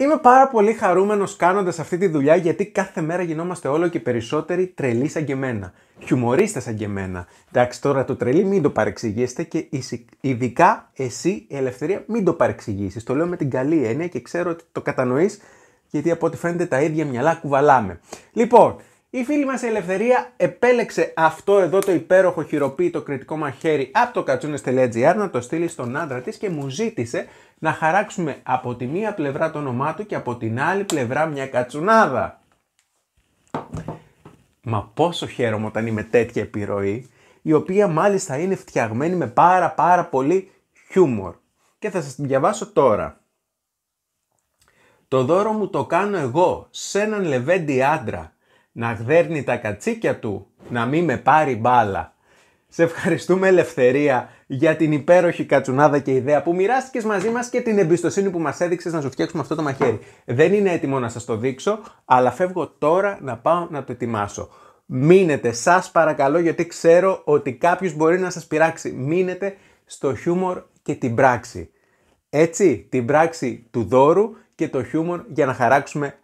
Είμαι πάρα πολύ χαρούμενος κάνοντας αυτή τη δουλειά γιατί κάθε μέρα γινόμαστε όλο και περισσότεροι τρελοί σαν και εμένα. Χιουμορίστε σαν και εμένα. Εντάξει, τώρα το τρελή μην το παρεξηγήσετε και ειδικά εσύ, η ελευθερία, μην το παρεξηγήσεις. Το λέω με την καλή έννοια και ξέρω ότι το κατανοείς γιατί από ό,τι φαίνεται τα ίδια μυαλά κουβαλάμε. Λοιπόν, η φίλη μας η Ελευθερία επέλεξε αυτό εδώ το υπέροχο χειροποίητο κριτικό μαχαίρι από το κατσούνες.gr να το στείλει στον άντρα της και μου ζήτησε να χαράξουμε από τη μία πλευρά το όνομά του και από την άλλη πλευρά μια κατσουνάδα. Μα πόσο χαίρομαι όταν είμαι τέτοια επιρροή, η οποία μάλιστα είναι φτιαγμένη με πάρα πάρα πολύ χιούμορ. Και θα σας την διαβάσω τώρα. Το δώρο μου το κάνω εγώ, σε έναν λεβέντι άντρα, να γδέρνει τα κατσίκια του, να μην με πάρει μπάλα. Σε ευχαριστούμε Ελευθερία για την υπέροχη κατσουνάδα και ιδέα που μοιράστηκες μαζί μας και την εμπιστοσύνη που μας έδειξες να σου φτιάξουμε αυτό το μαχαίρι. Δεν είναι έτοιμο να σας το δείξω, αλλά φεύγω τώρα να πάω να το ετοιμάσω. Μείνετε, σας παρακαλώ γιατί ξέρω ότι κάποιος μπορεί να σας πειράξει. Μείνετε στο χιούμορ και την πράξη. Έτσι, την πράξη του δώρου και το χιούμορ για να χαράξουμε